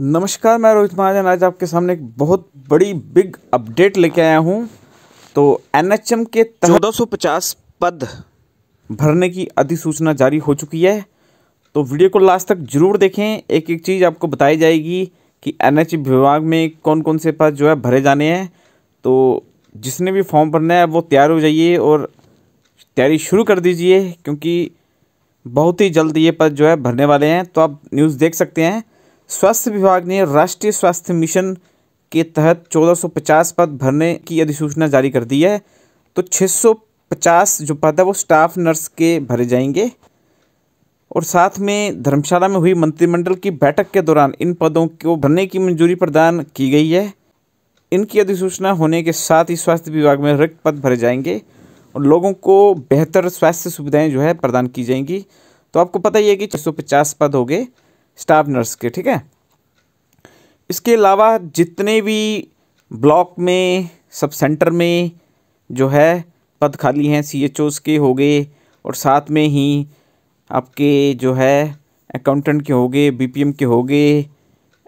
नमस्कार मैं रोहित महाजन आज आपके सामने एक बहुत बड़ी बिग अपडेट लेके आया हूँ तो एनएचएम के चौदह पद भरने की अधिसूचना जारी हो चुकी है तो वीडियो को लास्ट तक जरूर देखें एक एक चीज़ आपको बताई जाएगी कि एन विभाग में कौन कौन से पद जो है भरे जाने हैं तो जिसने भी फॉर्म भरना है वो तैयार हो जाइए और तैयारी शुरू कर दीजिए क्योंकि बहुत ही जल्द ये पद जो है भरने वाले हैं तो आप न्यूज़ देख सकते हैं स्वास्थ्य विभाग ने राष्ट्रीय स्वास्थ्य मिशन के तहत 1450 पद भरने की अधिसूचना जारी कर दी है तो 650 जो पद है वो स्टाफ नर्स के भरे जाएंगे और साथ में धर्मशाला में हुई मंत्रिमंडल की बैठक के दौरान इन पदों को भरने की मंजूरी प्रदान की गई है इनकी अधिसूचना होने के साथ ही स्वास्थ्य विभाग में रिक्त पद भरे जाएंगे और लोगों को बेहतर स्वास्थ्य सुविधाएं जो है प्रदान की जाएंगी तो आपको पता ही है कि छः पद हो गए स्टाफ नर्स के ठीक है इसके अलावा जितने भी ब्लॉक में सब सेंटर में जो है पद खाली हैं सी एच ओज़ के हो गए और साथ में ही आपके जो है अकाउंटेंट के हो गए बी पी एम के हो गए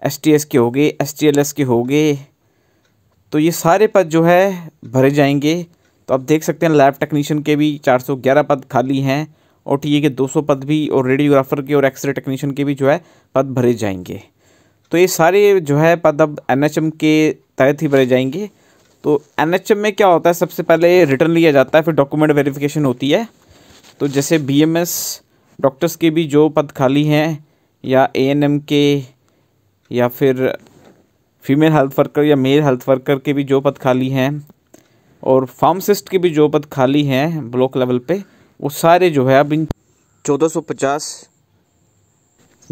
एस टी एस के हो गए एस टी एल एस के हो गए तो ये सारे पद जो है भरे जाएंगे तो आप देख सकते हैं लैब टेक्नीशियन के भी 411 पद खाली हैं और टी के 200 पद भी और रेडियोग्राफर के और एक्सरे टेक्नीशियन के भी जो है पद भरे जाएंगे तो ये सारे जो है पद अब एन के तहत ही भरे जाएंगे तो एन में क्या होता है सबसे पहले रिटर्न लिया जाता है फिर डॉक्यूमेंट वेरिफिकेशन होती है तो जैसे बी डॉक्टर्स के भी जो पद खाली हैं या ए के या फिर फीमेल हेल्थ वर्कर या मेल हेल्थ वर्कर के भी जो पद खाली हैं और फार्मसिस्ट के भी जो पद खाली हैं ब्लॉक लेवल पे वो सारे जो है अब इन पचास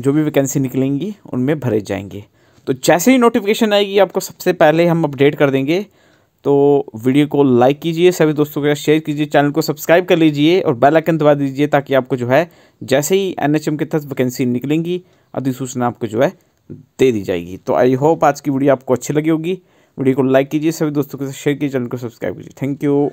जो भी वैकेंसी निकलेंगी उनमें भरे जाएंगे तो जैसे ही नोटिफिकेशन आएगी आपको सबसे पहले हम अपडेट कर देंगे तो वीडियो को लाइक कीजिए सभी दोस्तों के साथ शेयर कीजिए चैनल को सब्सक्राइब कर लीजिए और बेल आइकन दबा दीजिए ताकि आपको जो है जैसे ही एनएचएम के तहत वैकेंसी निकलेंगी अधिसूचना आपको जो है दे दी जाएगी तो आई होप आज की वीडियो आपको अच्छी लगी होगी वीडियो को लाइक कीजिए सभी दोस्तों के साथ शेयर कीजिए चैनल को सब्सक्राइब कीजिए थैंक यू